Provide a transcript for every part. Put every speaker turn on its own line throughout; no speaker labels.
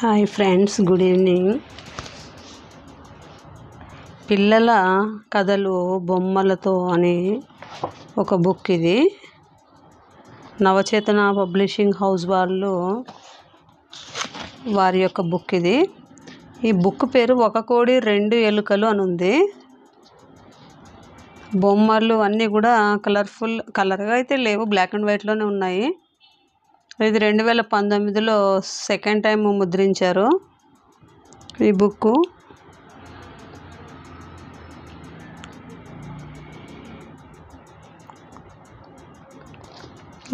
hi friends good evening పిల్లల కథలు బొమ్మలతో అని ఒక బుక్ ఇది నవచేతన పబ్లిషింగ్ హౌస్ వాళ్ళు వారి యొక్క బుక్ ఇది ఈ బుక్ పేరు ఒక కోడి రెండు ఎలుకలు అని ఉంది బొమ్మలు అన్నీ కూడా కలర్ఫుల్ కలర్గా అయితే లేవు బ్లాక్ అండ్ వైట్లోనే ఉన్నాయి ఇది రెండు వేల పంతొమ్మిదిలో సెకండ్ టైం ముద్రించారు ఈ బుక్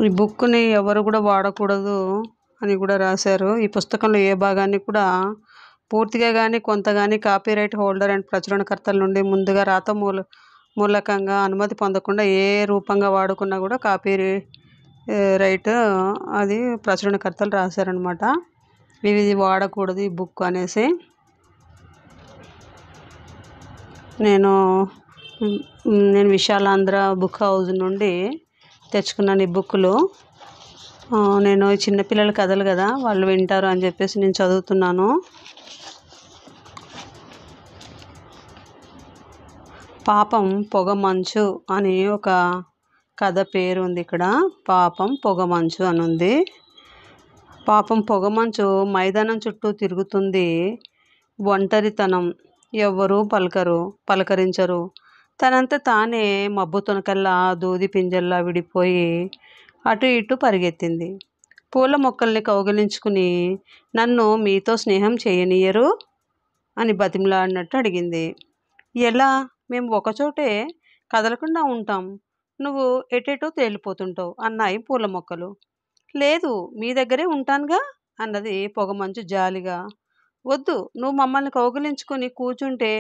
ఈ బుక్ని ఎవరు కూడా వాడకూడదు అని కూడా రాశారు ఈ పుస్తకంలో ఏ భాగాన్ని కూడా పూర్తిగా కానీ కొంత కానీ కాపీరైట్ హోల్డర్ అండ్ ప్రచురణకర్తల నుండి ముందుగా రాత మూల మూలకంగా అనుమతి పొందకుండా ఏ రూపంగా వాడుకున్నా కూడా కాపీ రైట్ అది ప్రచురణకర్తలు రాశారనమాట ఇది వాడకూడదు ఈ బుక్ అనేసి నేను నేను విశాలాంధ్ర బుక్ హౌస్ నుండి తెచ్చుకున్నాను ఈ బుక్లు నేను చిన్నపిల్లల కథలు కదా వాళ్ళు వింటారు అని చెప్పేసి నేను చదువుతున్నాను పాపం పొగ మంచు అని ఒక కథ పేరు ఉంది ఇక్కడ పాపం పొగమంచు అని ఉంది పాపం పొగమంచు మైదానం చుట్టూ తిరుగుతుంది ఒంటరితనం ఎవ్వరూ పలకరు పలకరించరు తనంతా తానే మబ్బు తొనకల్లా దూది పింజల్లా విడిపోయి అటు ఇటు పరిగెత్తింది పూల మొక్కల్ని కౌగిలించుకుని నన్ను మీతో స్నేహం చేయనీయరు అని బతిమలాడినట్టు అడిగింది ఎలా మేము ఒకచోటే కదలకుండా ఉంటాం నువ్వు ఎటెటో తేలిపోతుంటావు అన్నాయి పూల మొక్కలు లేదు మీ దగ్గరే ఉంటానుగా అన్నది పొగమంచు జాలిగా వద్దు నువ్వు మమ్మల్ని కౌగిలించుకొని కూర్చుంటే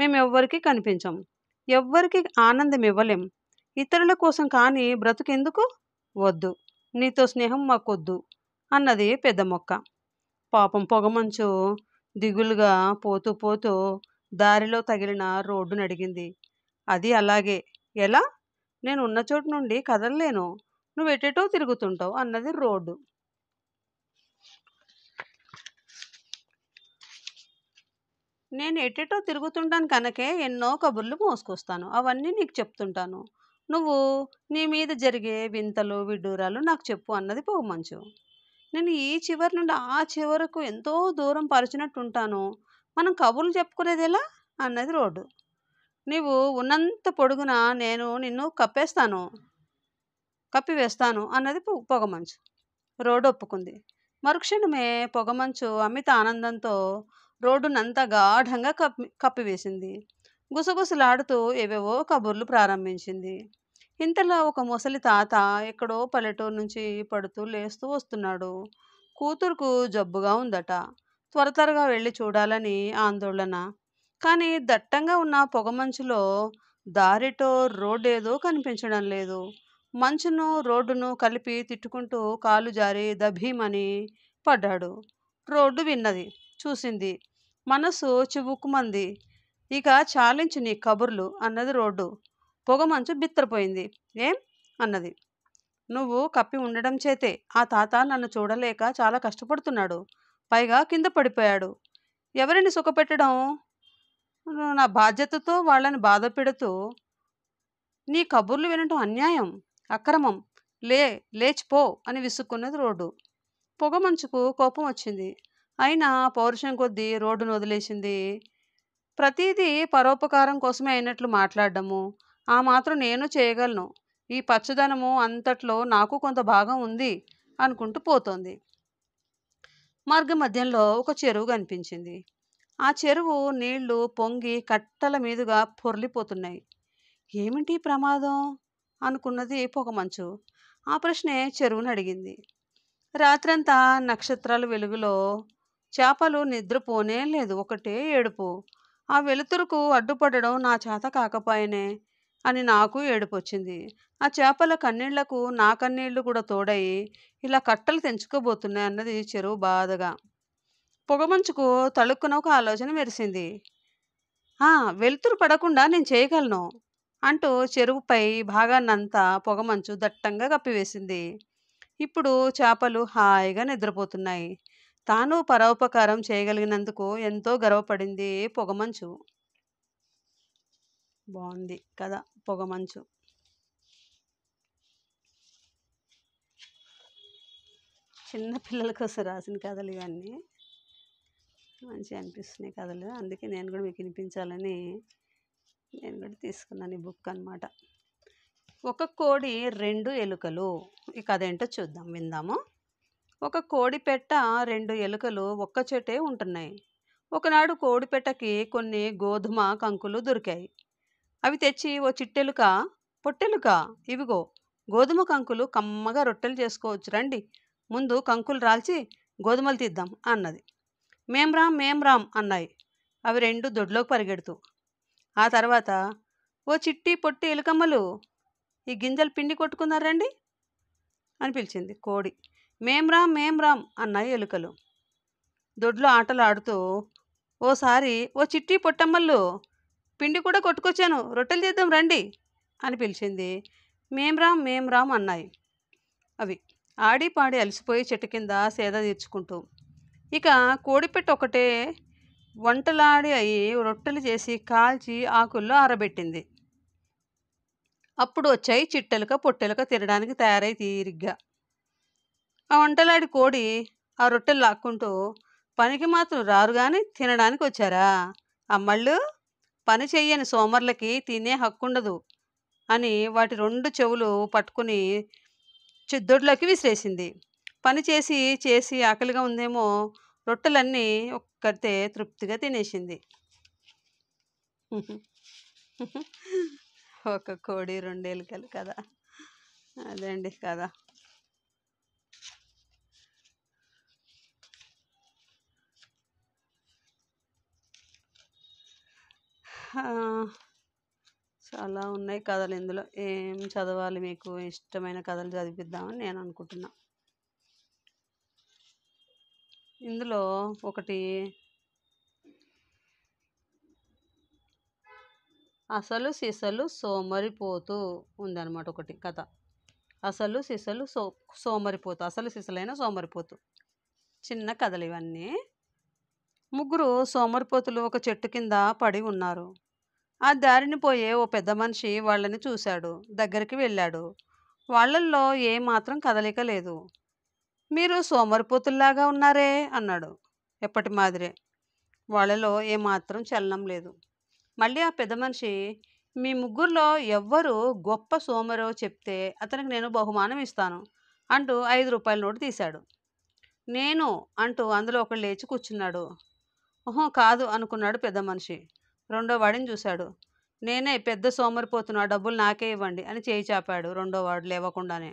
మేము ఎవ్వరికీ కనిపించాం ఎవ్వరికి ఆనందం ఇవ్వలేం ఇతరుల కోసం కానీ బ్రతుకెందుకు వద్దు నీతో స్నేహం మాకొద్దు అన్నది పెద్ద మొక్క పాపం పొగమంచు దిగులుగా పోతూ పోతూ దారిలో తగిలిన రోడ్డును అడిగింది అది అలాగే ఎలా నేను ఉన్న చోటు నుండి కదలలేను నువ్వు ఎటెటో తిరుగుతుంటావు అన్నది రోడ్డు నేను ఎటెటో తిరుగుతుంటాను కనుకే ఎన్నో కబుర్లు మోసుకొస్తాను అవన్నీ నీకు చెప్తుంటాను నువ్వు నీ మీద జరిగే వింతలు విడ్డూరాలు నాకు చెప్పు అన్నది పొగమంచు నేను ఈ చివరి నుండి ఆ చివరకు ఎంతో దూరం పరిచినట్టుంటాను మనం కబుర్లు చెప్పుకునేది ఎలా అన్నది రోడ్డు నీవు ఉన్నంత పొడుగున నేను నిన్ను కప్పేస్తాను కప్పివేస్తాను అన్నది పొగమంచు రోడ్డు ఒప్పుకుంది మరుక్షణమే పొగమంచు అమిత ఆనందంతో రోడ్డునంతా గాఢంగా కప్పి కప్పివేసింది గుసగుసలాడుతూ ఏవేవో కబుర్లు ప్రారంభించింది ఇంతలో ఒక ముసలి తాత ఎక్కడో పల్లెటూరు నుంచి పడుతూ లేస్తూ వస్తున్నాడు కూతురుకు జబ్బుగా ఉందట త్వర త్వరగా వెళ్ళి చూడాలని ఆందోళన కానీ దట్టంగా ఉన్న పొగమంచులో దారిటో రోడ్డు ఏదో కనిపించడం లేదు మంచును రోడ్డును కలిపి తిట్టుకుంటూ కాలు జారి దభీమని పడ్డాడు రోడ్డు విన్నది చూసింది మనసు చివుక్కుమంది ఇక చాలించు నీ కబుర్లు అన్నది రోడ్డు పొగమంచు బిత్తరపోయింది ఏం అన్నది నువ్వు కప్పి ఉండడం చేతే ఆ తాత నన్ను చూడలేక చాలా కష్టపడుతున్నాడు పైగా కింద పడిపోయాడు ఎవరిని సుఖపెట్టడం నా బాధ్యతతో వాళ్ళని బాధ పెడుతూ నీ కబుర్లు వినటం అన్యాయం అక్రమం లే లేచిపో అని విసుక్కున్నది రోడ్డు పొగమంచుకు కోపం వచ్చింది అయినా పౌరుషం కొద్దీ రోడ్డును వదిలేసింది ప్రతీదీ పరోపకారం కోసమే అయినట్లు మాట్లాడము ఆ మాత్రం నేను చేయగలను ఈ పచ్చదనము అంతట్లో నాకు కొంత భాగం ఉంది అనుకుంటూ పోతోంది మార్గ మధ్యంలో ఒక చెరువు కనిపించింది ఆ చెరువు నీళ్లు పొంగి కట్టల మీదుగా పొర్లిపోతున్నాయి ఏమిటి ప్రమాదం అనుకున్నది పొగమంచు ఆ ప్రశ్నే చెరువును అడిగింది రాత్రంతా నక్షత్రాల వెలుగులో చేపలు నిద్రపోనే లేదు ఒకటే ఏడుపు ఆ వెలుతురుకు అడ్డుపడడం నా చేత కాకపోయేనే అని నాకు ఏడుపొచ్చింది ఆ చేపల కన్నీళ్లకు నా కన్నీళ్లు కూడా తోడయి ఇలా కట్టలు తెంచుకోబోతున్నాయి అన్నది చెరువు బాధగా పొగమంచుకు తళుక్కున ఒక ఆలోచన మెరిసింది వెలుతురు పడకుండా నేను చేయగలను అంటూ చెరువుపై భాగాన్నంతా పొగమంచు దట్టంగా కప్పివేసింది ఇప్పుడు చేపలు హాయిగా నిద్రపోతున్నాయి తాను పరోపకారం చేయగలిగినందుకు ఎంతో గర్వపడింది పొగమంచు బాగుంది కదా పొగమంచు చిన్న పిల్లల కోసం రాసిన కథలు ఇవన్నీ మంచిగా అనిపిస్తున్నాయి కథలు అందుకే నేను కూడా మీకు వినిపించాలని నేను కూడా తీసుకున్నాను ఈ బుక్ అనమాట ఒక కోడి రెండు ఎలుకలు ఈ కథ ఏంటో చూద్దాం విందాము ఒక కోడి పెట్ట రెండు ఎలుకలు ఒక్క చెట్టే ఉంటున్నాయి ఒకనాడు కోడి పెట్టకి కొన్ని గోధుమ కంకులు దొరికాయి అవి తెచ్చి ఓ చిట్టెలుక పొట్టెలుక ఇవిగో గోధుమ కంకులు కమ్మగా రొట్టెలు చేసుకోవచ్చు రండి ముందు కంకులు రాల్చి గోధుమలు తీద్దాం అన్నది మేం రామ్ మేం రామ్ అన్నాయి అవి రెండు దొడ్లోకి పరిగెడుతూ ఆ తర్వాత ఓ చిట్టి పొట్టి ఎలుకమ్మలు ఈ గింజలు పిండి కొట్టుకున్నారండి అని పిలిచింది కోడి మేం రామ్ మేం రామ్ అన్నాయి ఎలుకలు దొడ్లో ఆటలు ఆడుతూ ఓసారి ఓ చిట్టి పొట్టమ్మలు పిండి కూడా కొట్టుకొచ్చాను రొట్టెలు చేద్దాం రండి అని పిలిచింది మేం రామ్ మేం రామ్ అన్నాయి అవి ఆడి పాడి అలసిపోయి చెట్టు కింద సేద తీర్చుకుంటూ ఇక కోడిపెట్టు ఒకటే వంటలాడి అయి రొట్టెలు చేసి కాల్చి ఆకుల్లో ఆరబెట్టింది అప్పుడు వచ్చాయి చిట్టెలక పొట్టెలక తినడానికి తయారై తీరిగ్గా ఆ వంటలాడి కోడి ఆ రొట్టెలు లాక్కుంటూ పనికి మాత్రం రారు కానీ తినడానికి వచ్చారా అమ్మళ్ళు పని చెయ్యని సోమర్లకి తినే హక్కుండదు అని వాటి రెండు చెవులు పట్టుకుని చిద్దొడ్లోకి విసిరేసింది పని చేసి చేసి ఆకలిగా ఉందేమో రొట్టెలన్నీ ఒక్కరితే తృప్తిగా తినేసింది ఒక కోడి రెండేళ్ళకలు కదా అండి కదా చాలా ఉన్నాయి కథలు ఇందులో ఏం చదవాలి మీకు ఇష్టమైన కథలు చదివిద్దామని నేను అనుకుంటున్నాను ఇందులో ఒకటి అసలు సిసలు సోమరిపోతూ ఉందన్నమాట ఒకటి కథ అసలు సిసలు సో సోమరిపోతు అసలు సిసలైన సోమరిపోతు చిన్న కథలు ఇవన్నీ ముగ్గురు సోమరిపోతులు ఒక చెట్టు కింద పడి ఉన్నారు ఆ దారిని పోయే ఓ పెద్ద మనిషి వాళ్ళని చూశాడు దగ్గరికి వెళ్ళాడు వాళ్ళల్లో ఏ మాత్రం కదలిక లేదు మీరు సోమరిపోతుల్లాగా ఉన్నారే అన్నాడు ఎప్పటి మాదిరే వాళ్ళలో ఏమాత్రం చలనం లేదు మళ్ళీ ఆ పెద్ద మనిషి మీ ముగ్గురులో ఎవ్వరు గొప్ప సోమరో చెప్తే అతనికి నేను బహుమానం ఇస్తాను అంటూ ఐదు రూపాయల నోటు తీశాడు నేను అంటూ అందులో ఒకళ్ళు లేచి కూర్చున్నాడు ఓహో కాదు అనుకున్నాడు పెద్ద మనిషి రెండో వాడిని చూశాడు నేనే పెద్ద సోమరిపోతున్నా డబ్బులు నాకే ఇవ్వండి అని చేయి చాపాడు రెండో వాడు లేవకుండానే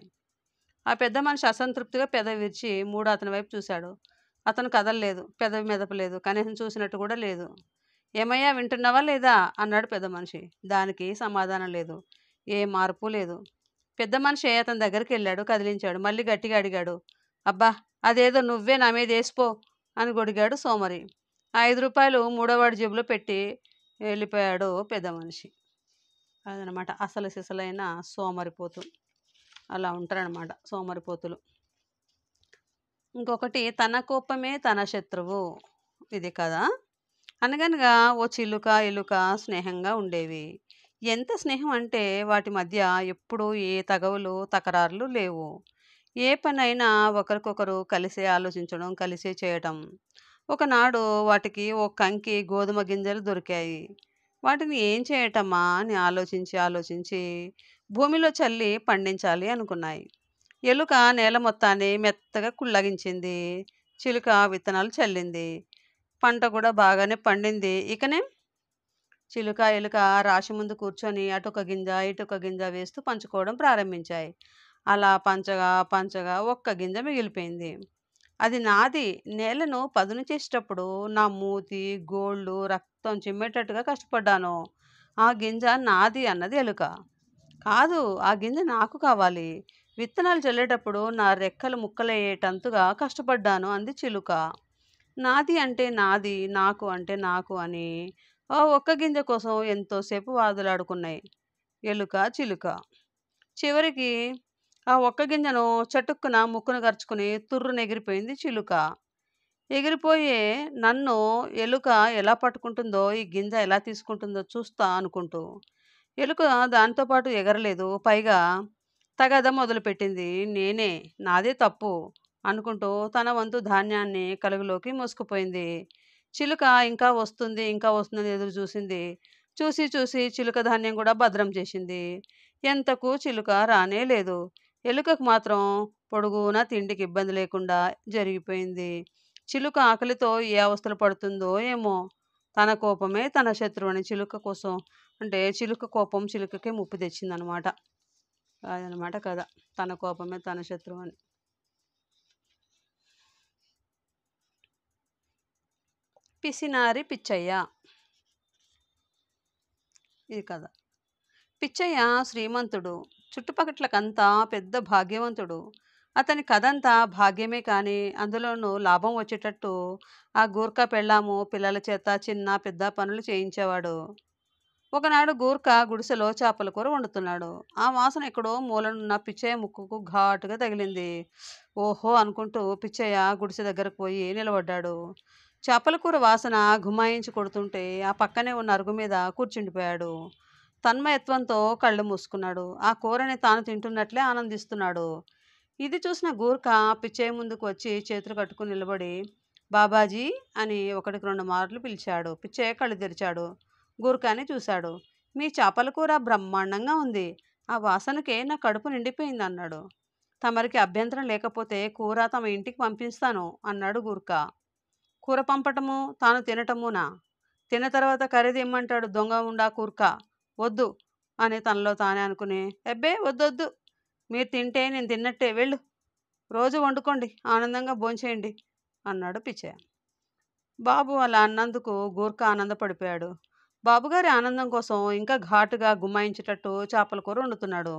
ఆ పెద్ద మనిషి అసంతృప్తిగా పెద విరిచి మూడు అతని వైపు చూశాడు అతను కదలలేదు పెదవి మెదపలేదు కనీసం చూసినట్టు కూడా లేదు ఏమయ్యా వింటున్నావా లేదా అన్నాడు పెద్ద మనిషి దానికి సమాధానం లేదు ఏ మార్పు లేదు పెద్ద మనిషి అతని దగ్గరికి వెళ్ళాడు కదిలించాడు మళ్ళీ గట్టిగా అడిగాడు అబ్బా అదేదో నువ్వే నా మీద వేసిపో అని గొడిగాడు సోమరి ఐదు రూపాయలు మూడోవాడి జేబులో పెట్టి వెళ్ళిపోయాడు పెద్ద మనిషి అదనమాట అసలు సిసలైన సోమరిపోతు అలా ఉంటారనమాట సోమరిపోతులు ఇంకొకటి తన కోపమే తన శత్రువు ఇది కదా అనగనగా ఓ చిలుక ఇలుక స్నేహంగా ఉండేవి ఎంత స్నేహం అంటే వాటి మధ్య ఎప్పుడూ ఏ తగవులు తకరారులు లేవు ఏ పనైనా ఒకరికొకరు కలిసే ఆలోచించడం కలిసే చేయటం ఒకనాడు వాటికి ఓ కంకి గోధుమ గింజలు దొరికాయి వాటిని ఏం చేయటమా అని ఆలోచించి ఆలోచించి భూమిలో చల్లి పండించాలి అనుకున్నాయి ఎలుక నేల మొత్తాన్ని మెత్తగా కుళ్ళగించింది చిలుక విత్తనాలు చల్లింది పంట కూడా బాగానే పండింది ఇకనే చిలుక ఎలుక రాశి ముందు కూర్చొని అటొక గింజ ఇటొక గింజ వేస్తూ పంచుకోవడం ప్రారంభించాయి అలా పంచగా పంచగా ఒక్క గింజ మిగిలిపోయింది అది నాది నేలను పదును చేసేటప్పుడు నా మూతి గోళ్ళు రక్తం చిమ్మేటట్టుగా కష్టపడ్డాను ఆ గింజ నాది అన్నది ఎలుక కాదు ఆ గింజ నాకు కావాలి విత్తనాలు చల్లేటప్పుడు నా రెక్కలు ముక్కలయ్యేటంతుగా కష్టపడ్డాను అంది చిలుక నాది అంటే నాది నాకు అంటే నాకు అని ఆ ఒక్క గింజ కోసం ఎంతోసేపు వాదులాడుకున్నాయి ఎలుక చిలుక చివరికి ఆ ఒక్క గింజను చటుక్కున ముక్కును గరుచుకుని తుర్రును ఎగిరిపోయింది చిలుక ఎగిరిపోయే నన్ను ఎలుక ఎలా పట్టుకుంటుందో ఈ గింజ ఎలా తీసుకుంటుందో చూస్తా అనుకుంటూ ఎలుక దాంతోపాటు ఎగరలేదు పైగా తగద మొదలుపెట్టింది నేనే నాదే తప్పు అనుకుంటూ తన వంతు ధాన్యాన్ని కలుగులోకి మోసుకుపోయింది చిలుక ఇంకా వస్తుంది ఇంకా వస్తుందని ఎదురు చూసింది చూసి చూసి చిలుక ధాన్యం కూడా భద్రం చేసింది ఎంతకు చిలుక రానే లేదు ఎలుకకు మాత్రం పొడుగున తిండికి ఇబ్బంది లేకుండా జరిగిపోయింది చిలుక ఆకలితో ఏ అవస్థలు పడుతుందో ఏమో తన కోపమే తన శత్రువుని చిలుక కోసం అంటే చిలుక కోపం చిలుకకే ముప్పు తెచ్చింది అనమాట అదనమాట కథ తన కోపమే తన శత్రువు అని పిసినారి పిచ్చయ్య ఇది కథ పిచ్చయ్య శ్రీమంతుడు చుట్టుపక్కలకంతా పెద్ద భాగ్యవంతుడు అతని కథంతా భాగ్యమే కానీ అందులోనూ లాభం వచ్చేటట్టు ఆ గూర్ఖ పెళ్ళాము పిల్లల చేత చిన్న పెద్ద పనులు చేయించేవాడు ఒకనాడు గూర్ఖ గుడిసెలో చేపల కూర వండుతున్నాడు ఆ వాసన ఎక్కడో మూలనున్న పిచ్చయ్య ముక్కుకు ఘాటుగా తగిలింది ఓహో అనుకుంటూ పిచ్చయ్య గుడిసె దగ్గరకు పోయి నిలబడ్డాడు చేపల కూర వాసన గుమాయించి కొడుతుంటే ఆ పక్కనే ఉన్న అరుగు మీద కూర్చుండిపోయాడు తన్మయత్వంతో కళ్ళు మూసుకున్నాడు ఆ కూరని తాను తింటున్నట్లే ఆనందిస్తున్నాడు ఇది చూసిన గూర్ఖ పిచ్చయ్య ముందుకు వచ్చి చేతులు కట్టుకుని నిలబడి బాబాజీ అని ఒకటికి రెండు మార్లు పిలిచాడు పిచ్చయ్య కళ్ళు తెరిచాడు గురకాని చూశాడు మీ చేపల కూర బ్రహ్మాండంగా ఉంది ఆ వాసనకే నా కడుపు నిండిపోయింది అన్నాడు తమరికి అభ్యంతరం లేకపోతే కూర తమ ఇంటికి పంపిస్తాను అన్నాడు గుర్కా కూర పంపటము తాను తినటమునా తిన్న తర్వాత కర్రీ తెమ్మంటాడు దొంగ ఉండా కూర్క వద్దు అని తనలో తానే అనుకుని ఎబ్బే వద్దొద్దు మీరు తింటే నేను తిన్నట్టే వెళ్ళు రోజు వండుకోండి ఆనందంగా భోంచేయండి అన్నాడు పిచ్చయ్య బాబు అలా అన్నందుకు గూర్ఖ ఆనందపడిపోయాడు బాబుగారి ఆనందం కోసం ఇంకా ఘాటుగా గుమ్మాయించేటట్టు చేపల కూర వండుతున్నాడు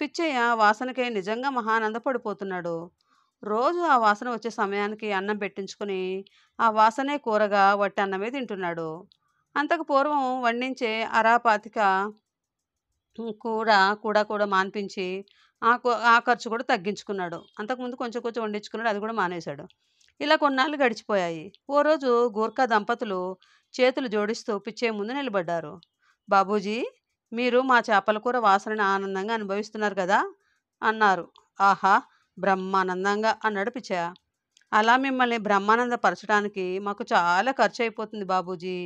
పిచ్చయ్య వాసనకై నిజంగా మహానందపడిపోతున్నాడు రోజు ఆ వాసన వచ్చే సమయానికి అన్నం పెట్టించుకుని ఆ వాసనే కూరగా వట్టి అన్నమే తింటున్నాడు అంతకు పూర్వం వండించే అరాపాతిక కూర కూడా కూడా మాన్పించి ఆ ఆ ఖర్చు కూడా తగ్గించుకున్నాడు అంతకుముందు కొంచెం కొంచెం వండించుకున్నాడు అది కూడా మానేశాడు ఇలా కొన్నాళ్ళు గడిచిపోయాయి ఓ రోజు గూర్ఖా దంపతులు చేతులు జోడిస్తూ పిచ్చే ముందు నిలబడ్డారు బాబూజీ మీరు మా చేపల కూర వాసనని ఆనందంగా అనుభవిస్తున్నారు కదా అన్నారు ఆహా బ్రహ్మానందంగా అన్నాడు పిచ్చయ్య అలా మిమ్మల్ని బ్రహ్మానందపరచడానికి మాకు చాలా ఖర్చు అయిపోతుంది బాబూజీ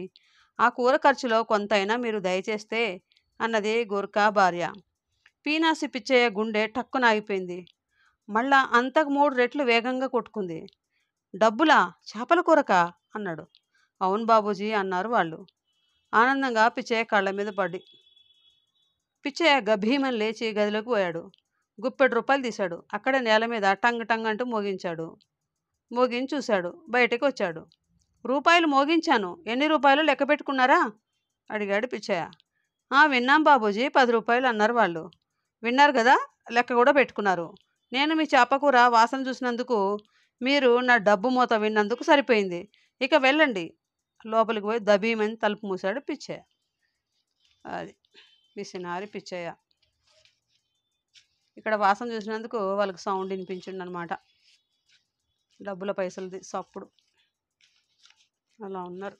ఆ కూర ఖర్చులో కొంతైనా మీరు దయచేస్తే అన్నది గోర్ఖా భార్య పీనాసి పిచ్చయ్య గుండె టక్కున ఆగిపోయింది మళ్ళా అంతకు మూడు రెట్లు వేగంగా కొట్టుకుంది డబ్బులా చేపల కూరకా అన్నాడు అవును బాబూజీ అన్నారు వాళ్ళు ఆనందంగా పిచ్చయ్య కళ్ళ మీద పడి పిచ్చయ్య గభీమని లేచి గదిలోకి పోయాడు గుప్పెడు రూపాయలు తీశాడు అక్కడ నేల మీద టంగ్ టంగ్ అంటూ మోగించాడు మోగించి చూశాడు బయటకు వచ్చాడు రూపాయలు మోగించాను ఎన్ని రూపాయలు లెక్క పెట్టుకున్నారా అడిగాడు పిచ్చయ్య విన్నాం బాబూజీ పది రూపాయలు అన్నారు వాళ్ళు విన్నారు కదా లెక్క కూడా పెట్టుకున్నారు నేను మీ చేపకూర వాసన చూసినందుకు మీరు నా డబ్బు మూత విన్నందుకు సరిపోయింది ఇక వెళ్ళండి లోపలికి పోయి దబీమని తలుపు మూసాడు పిచ్చయ్య అది మిషనారి పిచ్చయ్య ఇక్కడ వాసన చూసినందుకు వాళ్ళకి సౌండ్ వినిపించండి అనమాట డబ్బుల పైసలది సప్పుడు అలా ఉన్నారు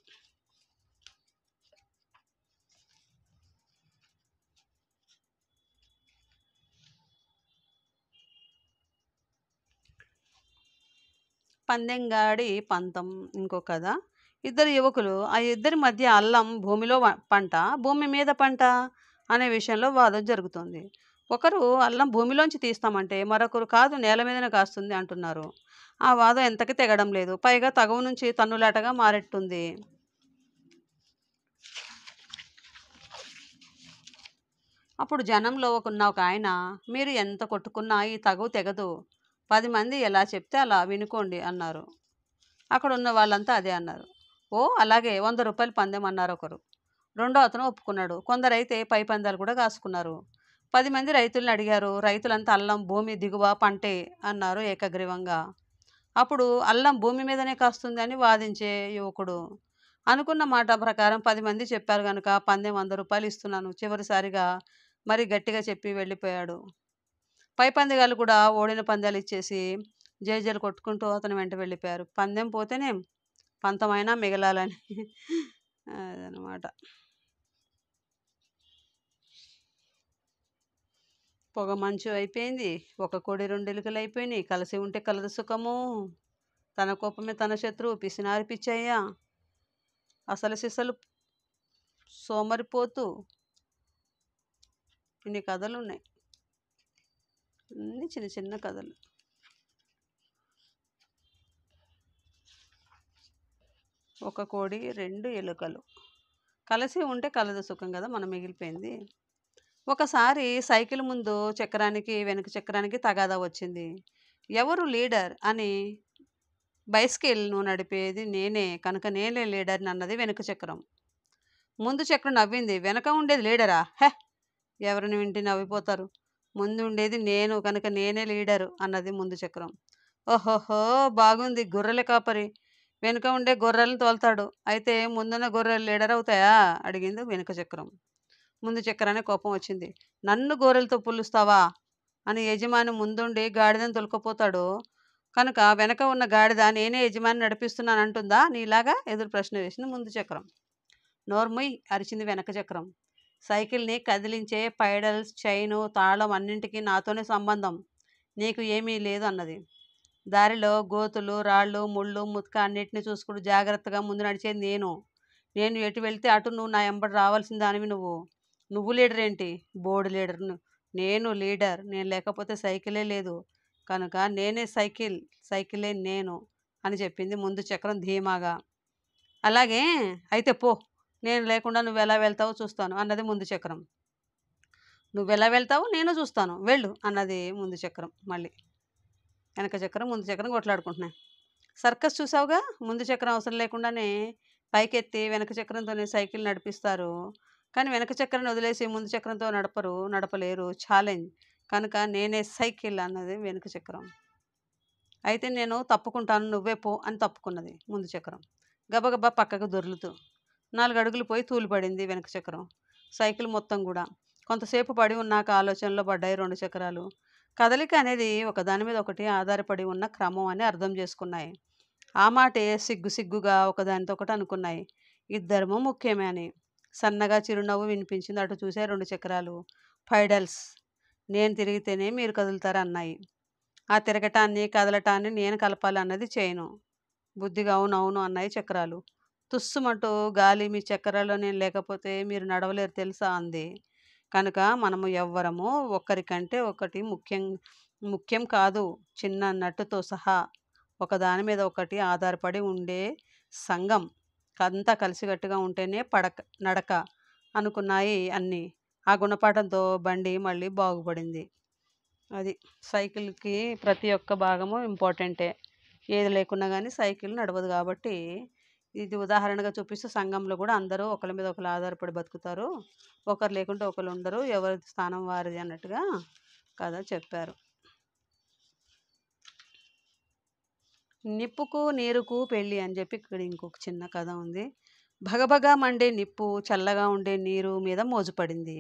పందెంగాడి పంతం ఇంకో కదా ఇద్దరు యువకులు ఆ ఇద్దరి మధ్య అల్లం భూమిలో పంట భూమి మీద పంట అనే విషయంలో వాదం జరుగుతుంది ఒకరు అల్లం భూమిలోంచి తీస్తామంటే మరొకరు కాదు నేల మీదనే కాస్తుంది అంటున్నారు ఆ వాదం ఎంతకి తెగడం లేదు పైగా తగవు నుంచి తన్నులాటగా మారెట్టుంది అప్పుడు జనంలో ఉన్న ఒక ఆయన మీరు ఎంత కొట్టుకున్నా ఈ తగవు తెగదు పది మంది ఎలా చెప్తే అలా వినుకోండి అన్నారు అక్కడ ఉన్న వాళ్ళంతా అదే అన్నారు ఓ అలాగే వంద రూపాయలు పందెం అన్నారు ఒకరు రెండో అతను ఒప్పుకున్నాడు కొందరైతే పై పందాలు కూడా కాసుకున్నారు పది మంది రైతులను అడిగారు రైతులంతా అల్లం భూమి దిగువ పంటే అన్నారు ఏకగ్రీవంగా అప్పుడు అల్లం భూమి మీదనే కాస్తుంది అని వాదించే యువకుడు అనుకున్న మాట ప్రకారం పది మంది చెప్పారు కనుక పందెం వంద రూపాయలు ఇస్తున్నాను చివరిసారిగా మరి గట్టిగా చెప్పి వెళ్ళిపోయాడు పై పందగాలు కూడా ఓడిన పందాలు ఇచ్చేసి జేజలు కొట్టుకుంటూ అతను వెంట వెళ్ళిపోయారు పందెం పోతేనే పంతమైనా మిగలాలని అదనమాట పొగ మంచు అయిపోయింది ఒక కోడి రెండు ఎలుకలు అయిపోయినాయి కలిసి ఉంటే కలదు సుఖము తన కోపమే తన శత్రువు పిసినారి పిచ్చయ్యా అసలు సిసలు సోమరిపోతూ ఇన్ని కథలు ఉన్నాయి అన్ని చిన్న చిన్న కథలు ఒక కోడి రెండు ఎలుకలు కలిసి ఉంటే కలదు సుఖం కదా మనం మిగిలిపోయింది ఒకసారి సైకిల్ ముందు చక్రానికి వెనుక చక్రానికి తగాదా వచ్చింది ఎవరు లీడర్ అని బైస్కిల్ను నడిపేది నేనే కనుక నేనే లీడర్ని అన్నది వెనుక చక్రం ముందు చక్రం నవ్వింది వెనక ఉండేది లీడరా హే ఎవరిని వింటి నవ్విపోతారు ముందు ఉండేది నేను కనుక నేనే లీడరు అన్నది ముందు చక్రం ఓహోహో బాగుంది గొర్రెల కాపరి వెనుక ఉండే గొర్రెలను తోలుతాడు అయితే ముందున్న గొర్రెలు లీడర్ అవుతాయా అడిగింది వెనుక చక్రం ముందు చక్రానే కోపం వచ్చింది నన్ను గొర్రెలతో పులుస్తావా అని యజమాని ముందుండి గాడిదని తొలుకపోతాడు కనుక వెనక ఉన్న గాడిద నేనే యజమాని నడిపిస్తున్నాను అంటుందా నీలాగా ఎదురు ప్రశ్న వేసింది ముందు చక్రం నోర్ముయ్ అరిచింది వెనక చక్రం సైకిల్ని కదిలించే పైడల్స్ చైను తాళం అన్నింటికీ నాతోనే సంబంధం నీకు ఏమీ లేదు అన్నది దారిలో గోతులు రాళ్ళు ముళ్ళు ముతక అన్నిటిని చూసుకుంటూ జాగ్రత్తగా ముందు నడిచేది నేను నేను ఎటు వెళ్తే అటు నువ్వు నా ఎంబడి రావాల్సిన దానివి నువ్వు నువ్వు లీడర్ ఏంటి బోర్డు లీడర్ నేను లీడర్ నేను లేకపోతే సైకిలే లేదు కనుక నేనే సైకిల్ సైకిలే నేను అని చెప్పింది ముందు చక్రం ధీమాగా అలాగే అయితే పో నేను లేకుండా నువ్వు ఎలా వెళ్తావో చూస్తాను అన్నది ముందు చక్రం నువ్వు ఎలా వెళ్తావో నేను చూస్తాను వెళ్ళు అన్నది ముందు చక్రం మళ్ళీ వెనక చక్రం ముందు చక్రం కొట్లాడుకుంటున్నాయి సర్కస్ చూసావుగా ముందు చక్రం అవసరం లేకుండానే పైకెత్తి వెనక చక్రంతోనే సైకిల్ నడిపిస్తారు కానీ వెనక చక్రాన్ని వదిలేసి ముందు చక్రంతో నడపరు నడపలేరు ఛాలెంజ్ కనుక నేనే సైకిల్ అన్నది వెనుక చక్రం అయితే నేను తప్పుకుంటాను నువ్వే పో అని తప్పుకున్నది ముందు చక్రం గబగబా పక్కకు దొర్లుతూ నాలుగు అడుగులు పోయి తూలిపడింది వెనక చక్రం సైకిల్ మొత్తం కూడా కొంతసేపు పడి ఉన్నాక ఆలోచనలో పడ్డాయి రెండు చక్రాలు కదలిక అనేది ఒకదాని మీద ఒకటి ఆధారపడి ఉన్న క్రమం అని అర్థం చేసుకున్నాయి ఆ మాటే సిగ్గు సిగ్గుగా ఒకదానితో ఒకటి అనుకున్నాయి ఇద్దరము ముఖ్యమే అని సన్నగా చిరునవ్వు వినిపించింది అటు చూసే రెండు చక్రాలు ఫైడల్స్ నేను తిరిగితేనే మీరు కదులుతారన్నాయి ఆ తిరగటాన్ని కదలటాన్ని నేను కలపాలన్నది చేయను బుద్ధిగా అవునవును అన్నాయి చక్రాలు తుస్సుమంటూ గాలి మీ చక్రాల్లో నేను లేకపోతే మీరు నడవలేరు తెలుసా అంది కనుక మనము ఎవ్వరము ఒకరికంటే ఒకటి ముఖ్యం ముఖ్యం కాదు చిన్న నట్టుతో సహా ఒకదాని మీద ఒకటి ఆధారపడి ఉండే సంఘం అంతా కలిసికట్టుగా ఉంటేనే పడక నడక అనుకున్నాయి అన్నీ ఆ గుణపాఠంతో బండి మళ్ళీ బాగుపడింది అది సైకిల్కి ప్రతి ఒక్క భాగము ఇంపార్టెంటే ఏది లేకున్నా కానీ సైకిల్ నడవదు కాబట్టి ఇది ఉదాహరణగా చూపిస్తూ సంఘంలో కూడా అందరూ ఒకరి మీద ఒకరు ఆధారపడి బతుకుతారు ఒకరు లేకుంటే ఒకరు ఉండరు ఎవరి స్థానం వారిది అన్నట్టుగా కథ చెప్పారు నిప్పుకు నీరుకు పెళ్ళి అని చెప్పి ఇక్కడ ఇంకొక చిన్న కథ ఉంది భగభగా మండే నిప్పు చల్లగా ఉండే నీరు మీద మోజుపడింది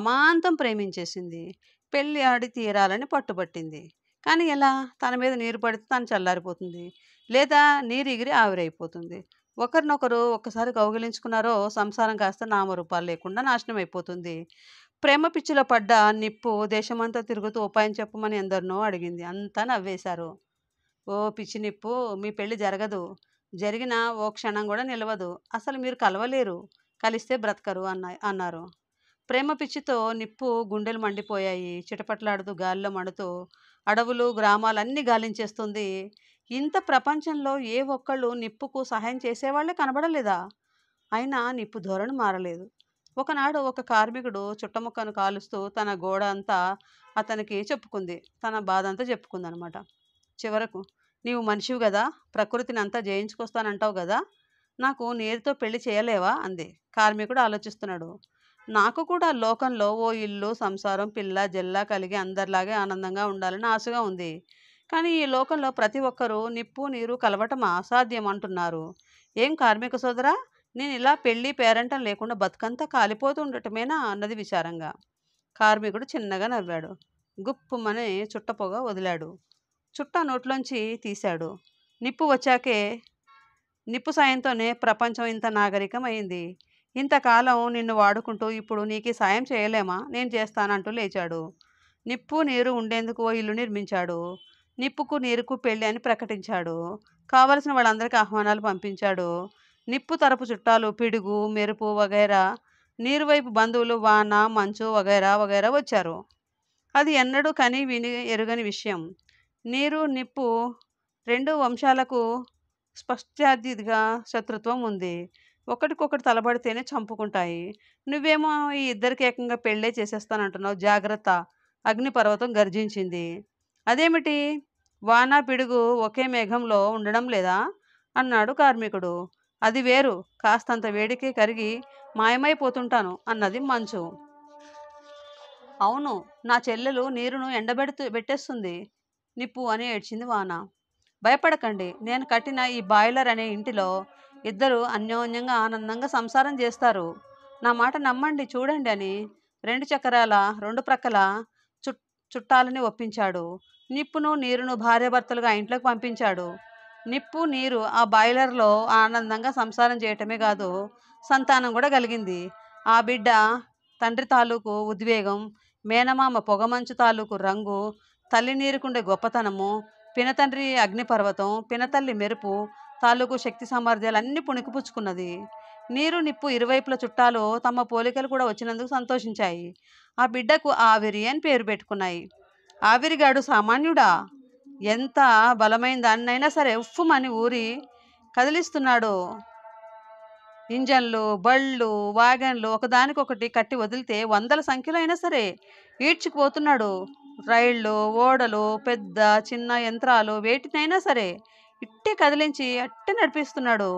అమాంతం ప్రేమించేసింది పెళ్ళి ఆడి తీరాలని పట్టుబట్టింది కానీ ఎలా తన మీద నీరు పడితే తను చల్లారిపోతుంది లేదా నీరు ఎగిరి ఆవిరైపోతుంది ఒకరినొకరు ఒక్కసారి కౌగిలించుకున్నారో సంసారం కాస్త నామరూపాలు లేకుండా నాశనం అయిపోతుంది ప్రేమ పిచ్చుల పడ్డ నిప్పు దేశమంతా తిరుగుతూ ఉపాయం చెప్పమని ఎందరినో అడిగింది అంతా నవ్వేశారు ఓ పిచ్చి నిప్పు మీ పెళ్ళి జరగదు జరిగిన ఓ క్షణం కూడా నిలవదు అసలు మీరు కలవలేరు కలిస్తే బ్రతకరు అన్న అన్నారు ప్రేమ పిచ్చితో నిప్పు గుండెలు మండిపోయాయి చిటపట్లాడుతూ గాలిలో మండుతూ అడవులు గ్రామాలన్నీ గాలించేస్తుంది ఇంత ప్రపంచంలో ఏ ఒక్కళ్ళు నిప్పుకు సహాయం చేసేవాళ్లే కనబడలేదా అయినా నిప్పు ధోరణి మారలేదు ఒకనాడు ఒక కార్మికుడు చుట్టముక్కను కాలుస్తూ తన గోడ అంతా అతనికి చెప్పుకుంది తన బాధ అంతా చెప్పుకుందనమాట చివరకు నీవు మనిషివి కదా ప్రకృతిని అంతా జయించుకొస్తానంటావు కదా నాకు నీరుతో పెళ్లి చేయలేవా అంది కార్మికుడు ఆలోచిస్తున్నాడు నాకు కూడా లోకంలో ఓ ఇల్లు సంసారం పిల్ల జిల్లా కలిగి అందరిలాగే ఆనందంగా ఉండాలని ఆశగా ఉంది కానీ ఈ లోకంలో ప్రతి ఒక్కరూ నిప్పు నీరు కలవటం అసాధ్యం అంటున్నారు ఏం కార్మిక సోదరా నేను ఇలా పెళ్ళి పేరంటం లేకుండా బతుకంతా కాలిపోతూ ఉండటమేనా అన్నది విచారంగా కార్మికుడు చిన్నగా నవ్వాడు గుప్పుమని చుట్టపొగ వదిలాడు చుట్ట నోట్లోంచి తీశాడు నిప్పు వచ్చాకే నిప్పు సాయంతోనే ప్రపంచం ఇంత నాగరికమైంది ఇంతకాలం నిన్ను వాడుకుంటూ ఇప్పుడు నీకు సాయం చేయలేమా నేను చేస్తానంటూ లేచాడు నిప్పు నీరు ఉండేందుకు ఓ ఇల్లు నిర్మించాడు నిప్పుకు నీరుకు పెళ్ళి అని ప్రకటించాడు కావలసిన వాళ్ళందరికీ ఆహ్వానాలు పంపించాడు నిప్పు తరపు చుట్టాలు పిడుగు మెరుపు వగైరా నీరువైపు బంధువులు వాన మంచు వగైరా వగైరా వచ్చారు అది ఎన్నడూ కని విని ఎరుగని విషయం నీరు నిప్పు రెండు వంశాలకు స్పష్టాదిగా శత్రుత్వం ఉంది ఒకటికొకటి తలబడితేనే చంపుకుంటాయి నువ్వేమో ఈ ఇద్దరికి ఏకంగా పెళ్ళే చేసేస్తానంటున్నావు జాగ్రత్త అగ్నిపర్వతం గర్జించింది అదేమిటి వాన పిడుగు ఒకే మేఘంలో ఉండడం లేదా అన్నాడు కార్మికుడు అది వేరు కాస్తంత వేడికి కరిగి మాయమైపోతుంటాను అన్నది మంచు అవును నా చెల్లెలు నీరును ఎండబెడుతూ పెట్టేస్తుంది నిప్పు అని ఏడ్చింది వాన భయపడకండి నేను కట్టిన ఈ బాయిలర్ అనే ఇంటిలో ఇద్దరు అన్యోన్యంగా ఆనందంగా సంసారం చేస్తారు నా మాట నమ్మండి చూడండి అని రెండు చక్రాల రెండు ప్రక్కల చుట్ చుట్టాలని ఒప్పించాడు నిప్పును నీరును భార్యాభర్తలుగా ఇంట్లోకి పంపించాడు నిప్పు నీరు ఆ బాయిలర్లో ఆనందంగా సంసారం చేయటమే కాదు సంతానం కూడా కలిగింది ఆ బిడ్డ తండ్రి తాలూకు ఉద్వేగం మేనమామ పొగమంచు తాలూకు రంగు తల్లి నీరుకుండే గొప్పతనము పినతండ్రి అగ్నిపర్వతం పినతల్లి మెరుపు తాలూకు శక్తి సామర్థ్యాలు అన్నీ పుణికిపుచ్చుకున్నది నీరు నిప్పు ఇరువైపుల చుట్టాలు తమ పోలికలు కూడా వచ్చినందుకు సంతోషించాయి ఆ బిడ్డకు ఆవిరి అని పేరు పెట్టుకున్నాయి ఆవిరిగాడు సామాన్యుడా ఎంత బలమైన దాన్నైనా సరే ఉఫ్ఫుమని ఊరి కదిలిస్తున్నాడు ఇంజన్లు బళ్ళు వాగన్లు ఒకదానికొకటి కట్టి వదిలితే వందల సంఖ్యలో అయినా సరే ఈడ్చుకుపోతున్నాడు రైళ్ళు ఓడలు పెద్ద చిన్న యంత్రాలు వేటినైనా సరే ఇట్టే కదిలించి అట్టే నడిపిస్తున్నాడు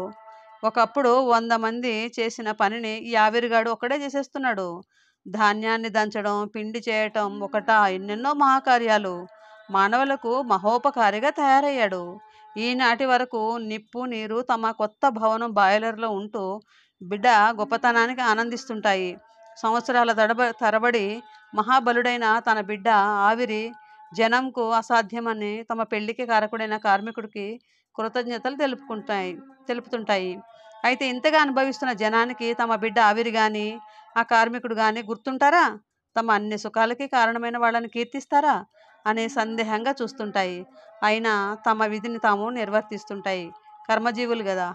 ఒకప్పుడు వంద మంది చేసిన పనిని ఈ ఆవిరిగాడు ఒక్కడే చేసేస్తున్నాడు ధాన్యాన్ని దంచడం పిండి చేయటం ఒకట ఎన్నెన్నో మహాకార్యాలు మానవులకు మహోపకారిగా తయారయ్యాడు ఈనాటి వరకు నిప్పు నీరు తమ కొత్త భవనం బాయిలర్లో ఉంటూ బిడ్డ గొప్పతనానికి ఆనందిస్తుంటాయి సంవత్సరాల తడబ తరబడి మహాబలుడైన తన బిడ్డ ఆవిరి జనంకు అసాధ్యమని తమ పెళ్లికి కారకుడైన కార్మికుడికి కృతజ్ఞతలు తెలుపుకుంటాయి తెలుపుతుంటాయి అయితే ఇంతగా అనుభవిస్తున్న జనానికి తమ బిడ్డ ఆవిరి కానీ ఆ కార్మికుడు కానీ గుర్తుంటారా తమ అన్ని సుఖాలకి కారణమైన వాళ్ళని కీర్తిస్తారా అనే సందేహంగా చూస్తుంటాయి అయినా తమ విధిని తాము నిర్వర్తిస్తుంటాయి కర్మజీవులు కదా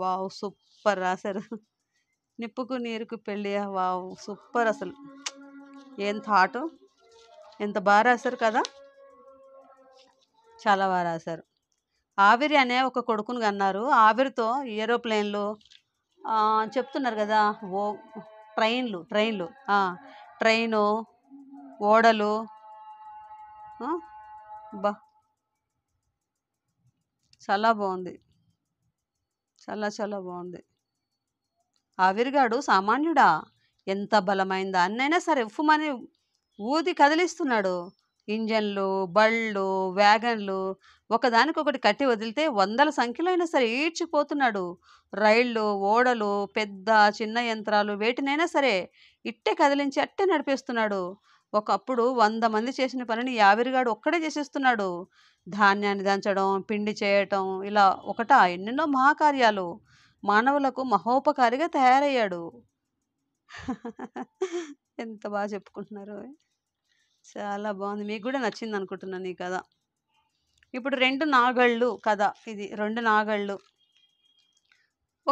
వావ్ సూపర్ రాశారు నిప్పుకు నీరుకు పెళ్ళి వావ్ సూపర్ అసలు ఏం థాటు ఎంత బాగా రాశారు కదా చాలా బాగా రాశారు ఆవిరి అనే ఒక కొడుకును అన్నారు ఆవిరితో ఏరోప్లేన్లు చెప్తున్నారు కదా ఓ ట్రైన్లు ట్రైన్లు ట్రైను ఓడలు బా చాలా బాగుంది చాలా చాలా బాగుంది ఆవిరిగాడు సామాన్యుడా ఎంత బలమైందా అన్నైనా సరే ఉఫ్ఫుమని ఊది కదిలిస్తున్నాడు ఇంజన్లు బళ్ళు వ్యాగన్లు ఒకదానికొకటి కట్టి వదిలితే వందల సంఖ్యలో అయినా సరే ఈడ్చిపోతున్నాడు రైళ్ళు ఓడలు పెద్ద చిన్న యంత్రాలు వేటినైనా సరే ఇట్టే కదిలించి అట్టే నడిపేస్తున్నాడు ఒకప్పుడు వంద మంది చేసిన పనిని యావిరిగాడు ఒక్కడే చేసేస్తున్నాడు ధాన్యాన్ని దంచడం పిండి చేయటం ఇలా ఒకట ఎన్నెన్నో మహాకార్యాలు మానవులకు మహోపకారిగా తయారయ్యాడు ఎంత బాగా చెప్పుకుంటున్నారు చాలా బాగుంది మీకు కూడా నచ్చింది అనుకుంటున్నాను ఈ కథ ఇప్పుడు రెండు నాగళ్ళు కథ ఇది రెండు నాగళ్ళు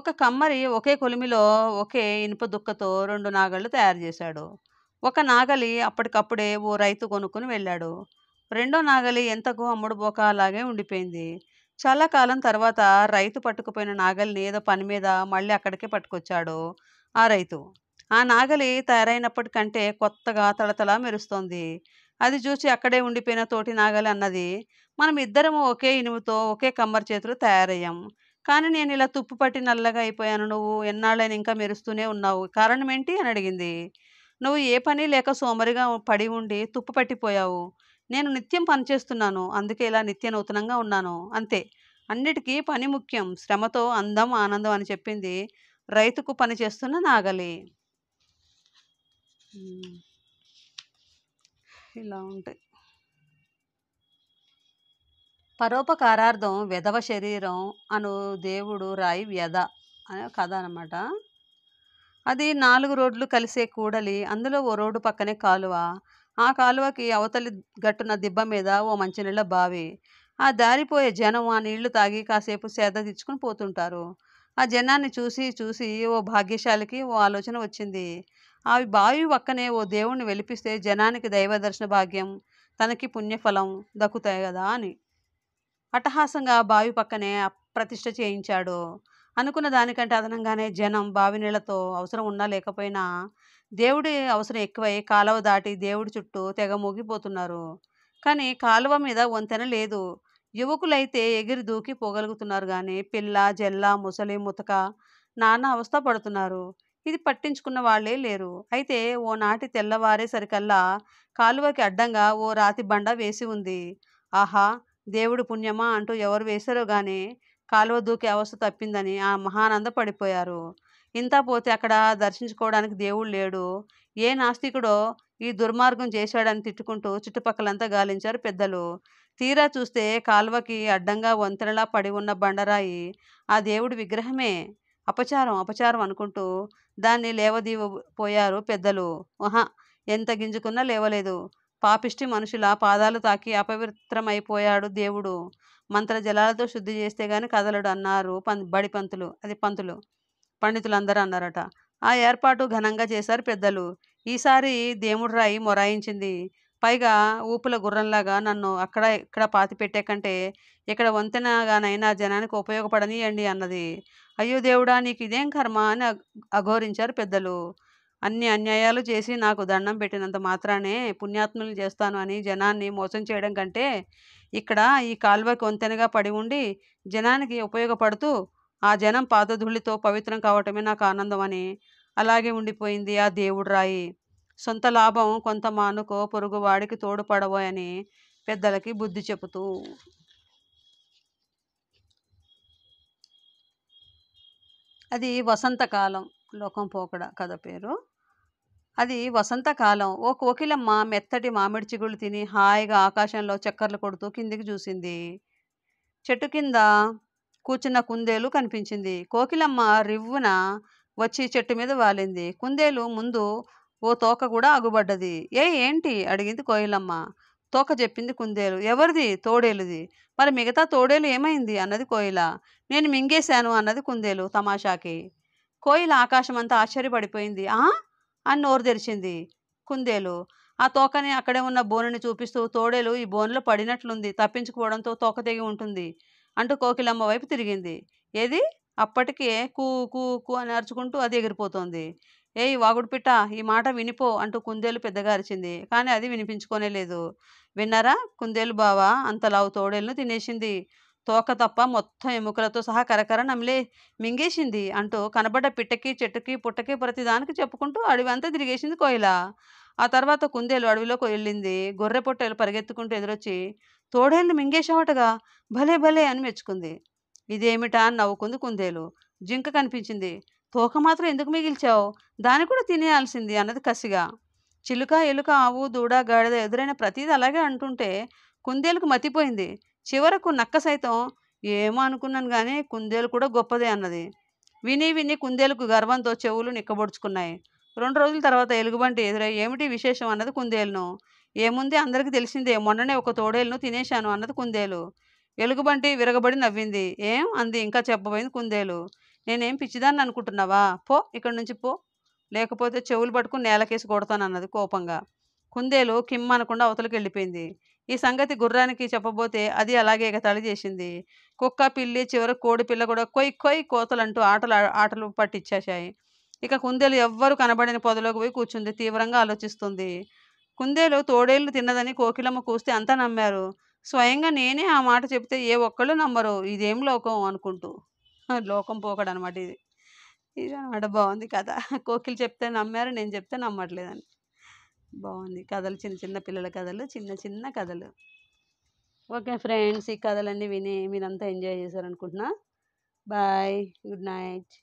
ఒక కమ్మరి ఒకే కొలిమిలో ఒకే ఇనుప దుక్కతో రెండు నాగళ్ళు తయారు చేశాడు ఒక నాగలి అప్పటికప్పుడే ఓ రైతు కొనుక్కుని వెళ్ళాడు రెండో నాగలి ఎంతకు అమ్ముడు బోక అలాగే ఉండిపోయింది చాలా కాలం తర్వాత రైతు పట్టుకుపోయిన నాగలిని ఏదో పని మీద మళ్ళీ అక్కడికే పట్టుకొచ్చాడు ఆ రైతు ఆ నాగలి తయారైనప్పటికంటే కొత్తగా తళతళ మెరుస్తోంది అది చూసి అక్కడే ఉండిపోయిన తోటి నాగలి అన్నది మనం ఇద్దరము ఒకే ఇనుముతో ఒకే కమ్మరి చేతులు తయారయ్యాం కానీ నేను ఇలా తుప్పు పట్టి నల్లగా అయిపోయాను నువ్వు ఎన్నాళ్ళైనా ఇంకా మెరుస్తూనే ఉన్నావు కారణం ఏంటి అని అడిగింది నువ్వు ఏ పని లేక సోమరిగా పడి ఉండి తుప్పు పట్టిపోయావు నేను నిత్యం పనిచేస్తున్నాను అందుకే ఇలా నిత్య నూతనంగా ఉన్నాను అంతే అన్నిటికీ పని ముఖ్యం శ్రమతో అందం ఆనందం అని చెప్పింది రైతుకు పని చేస్తున్న నాగలి ఇలా ఉంటాయి పరోపకారార్థం విధవ శరీరం అను దేవుడు రాయి వ్యధ అనే కథ అనమాట అది నాలుగు రోడ్లు కలిసే కూడలి అందులో ఓ రోడ్డు పక్కనే కాలువ ఆ కాలువకి అవతలి గట్టున దిబ్బ మీద ఓ మంచినీళ్ళ బావి ఆ దారిపోయే జనం ఆ నీళ్లు తాగి కాసేపు సేద తెచ్చుకుని పోతుంటారు ఆ జనాన్ని చూసి చూసి ఓ భాగ్యశాలికి ఓ ఆలోచన వచ్చింది అవి బావి పక్కనే ఓ దేవుణ్ణి వెలిపిస్తే జనానికి దైవ దర్శన భాగ్యం తనకి పుణ్యఫలం దక్కుతాయి కదా అని అట్టహాసంగా బావి పక్కనే ప్రతిష్ట చేయించాడు అనుకున్న దానికంటే అదనంగానే జనం బావి నీళ్లతో అవసరం ఉన్నా లేకపోయినా దేవుడి అవసరం ఎక్కువై కాలువ దాటి దేవుడి చుట్టూ తెగ మూగిపోతున్నారు కానీ కాలువ మీద వంతెన లేదు యువకులైతే ఎగిరి దూకి పోగలుగుతున్నారు కానీ పిల్ల జెల్ల ముసలి ముతక నాన్న అవస్థ పడుతున్నారు ఇది పట్టించుకున్న వాళ్లే లేరు అయితే ఓనాటి తెల్లవారేసరికల్లా కాలువకి అడ్డంగా ఓ రాతి బండ వేసి ఉంది ఆహా దేవుడు పుణ్యమా అంటూ ఎవరు వేశారో గాని కాలువ దూకే అవస్థ తప్పిందని ఆ మహానంద పడిపోయారు ఇంత పోతే అక్కడ దర్శించుకోవడానికి దేవుడు లేడు ఏ నాస్తికుడో ఈ దుర్మార్గం చేశాడని తిట్టుకుంటూ చుట్టుపక్కలంతా గాలించారు పెద్దలు తీరా చూస్తే కాలువకి అడ్డంగా వంతెనలా పడి ఉన్న బండరాయి ఆ దేవుడి విగ్రహమే అపచారం అపచారం అనుకుంటూ దాన్ని లేవదీవపోయారు పెద్దలు మహా ఎంత గింజుకున్నా లేవలేదు పాపిష్టి మనుషుల పాదాలు తాకి అపవిత్రమైపోయాడు దేవుడు మంత్ర జలాలతో శుద్ధి చేస్తే గాని కదలడు అన్నారు బడి పంతులు అది పంతులు పండితులందరూ అన్నారట ఆ ఏర్పాటు ఘనంగా చేశారు పెద్దలు ఈసారి దేవుడు రాయి మొరాయించింది పైగా ఊపుల గుర్రంలాగా నన్ను అక్కడ ఇక్కడ పాతి పెట్టే కంటే ఇక్కడ వంతెనగానైనా జనానికి ఉపయోగపడనియండి అన్నది అయ్యో దేవుడా నీకు ఇదేం కర్మ అని అఘోరించారు పెద్దలు అన్ని అన్యాయాలు చేసి నాకు దండం పెట్టినంత మాత్రానే పుణ్యాత్ములు చేస్తాను అని జనాన్ని మోసం చేయడం కంటే ఇక్కడ ఈ కాలువకి వంతెనగా పడి ఉండి జనానికి ఉపయోగపడుతూ ఆ జనం పాదధూళితో పవిత్రం కావటమే నాకు ఆనందం అని అలాగే ఉండిపోయింది ఆ దేవుడు రాయి సొంత లాభం కొంత మానుకో పొరుగు వాడికి తోడుపడబోయని పెద్దలకి బుద్ధి చెబుతూ అది వసంతకాలం లోకం పోకడ కథ పేరు అది వసంతకాలం ఓ కోకిలమ్మ మెత్తటి మామిడి చిగుళ్ళు తిని హాయిగా ఆకాశంలో చక్కర్లు కొడుతూ కిందికి చూసింది చెట్టు కింద కూర్చున్న కుందేలు కనిపించింది కోకిలమ్మ రివ్వున వచ్చి చెట్టు మీద వాలింది కుందేలు ముందు ఓ తోక కూడా అగుబడ్డది ఏ ఏంటి అడిగింది కోయిలమ్మ తోక చెప్పింది కుందేలు ఎవరిది తోడేలుది మరి మిగతా తోడేలు ఏమైంది అన్నది కోయిల నేను మింగేశాను అన్నది కుందేలు తమాషాకి కోయిల ఆకాశమంతా ఆశ్చర్యపడిపోయింది ఆ అని నోరు తెరిచింది కుందేలు ఆ తోకని అక్కడే ఉన్న బోనుని చూపిస్తూ తోడేలు ఈ బోన్లో పడినట్లుంది తప్పించుకోవడంతో తోక తెగి ఉంటుంది అంటూ కోకిలమ్మ వైపు తిరిగింది ఏది అప్పటికే కూ కూ కూ అని అరుచుకుంటూ అది ఎగిరిపోతోంది ఏయ్ వాగుడుపిట్ట ఈ మాట వినిపో అంటూ కుందేలు పెద్దగా అరిచింది కానీ అది వినిపించుకోనే లేదు విన్నారా కుందేలు బావ అంతలావు తోడేలను తినేసింది తోక తప్ప మొత్తం ఎముకలతో సహా కరకర నమిలే మింగేసింది అంటూ కనబడ్డ పిట్టకి చెట్టుకి పుట్టకి ప్రతిదానికి చెప్పుకుంటూ అడవి అంతా తిరిగేసింది కోయిల ఆ తర్వాత కుందేలు అడవిలోకి వెళ్ళింది గొర్రె పొట్టేలు పరిగెత్తుకుంటూ ఎదురొచ్చి తోడేళ్ళు మింగేసావటగా భలే భలే అని మెచ్చుకుంది ఇదేమిటా అని నవ్వుకుంది కుందేలు జింక కనిపించింది తోక మాత్రం ఎందుకు మిగిల్చావు దాన్ని కూడా తినేయాల్సింది అన్నది కసిగా చిలుక ఎలుక ఆవు దూడ గాడిద ఎదురైన ప్రతిదీ అలాగే అంటుంటే కుందేలుకు మతిపోయింది చివరకు నక్క సైతం ఏమో అనుకున్నాను కానీ కుందేలు కూడా గొప్పదే అన్నది విని విని కుందేలుకు గర్వంతో చెవులు నిక్కబొడుచుకున్నాయి రెండు రోజుల తర్వాత ఎలుగుబంటి ఎదురై ఏమిటి విశేషం అన్నది కుందేలును ఏముంది అందరికీ తెలిసిందే మొన్ననే ఒక తోడేలును తినేశాను అన్నది కుందేలు ఎలుగుబంటి విరగబడి నవ్వింది ఏం అంది ఇంకా చెప్పబోయింది కుందేలు నేనేం పిచ్చిదాన్ని అనుకుంటున్నావా పో ఇక్కడి నుంచి పో లేకపోతే చెవులు పట్టుకుని నేలకేసి కొడతానన్నది కోపంగా కుందేలు కిమ్ అనకుండా అవతలకి వెళ్ళిపోయింది ఈ సంగతి గుర్రానికి చెప్పబోతే అది అలాగే ఎగతాళి చేసింది కుక్క పిల్లి చివరి కోడి పిల్ల కూడా కొయ్ కొయ్ కోతలంటూ ఆటలు ఆటలు పట్టిచ్చేశాయి ఇక కుందేలు ఎవ్వరు కనబడని పొదలోకి పోయి కూర్చుంది తీవ్రంగా ఆలోచిస్తుంది కుందేలు తోడేళ్ళు తిన్నదని కోకిలమ్మ కూస్తే అంతా నమ్మారు స్వయంగా నేనే ఆ మాట చెబితే ఏ ఒక్కళ్ళు నమ్మరు ఇదేం లోకం అనుకుంటూ లోకం పోకడనమాట ఇది ఆడ బాగుంది కథ కోకిలు చెప్తే నమ్మారు నేను చెప్తే నమ్మట్లేదని బాగుంది కథలు చిన్న చిన్న పిల్లల కథలు చిన్న చిన్న కథలు ఓకే ఫ్రెండ్స్ ఈ కథలన్నీ విని మీరంతా ఎంజాయ్ చేశారనుకుంటున్నా బాయ్ గుడ్ నైట్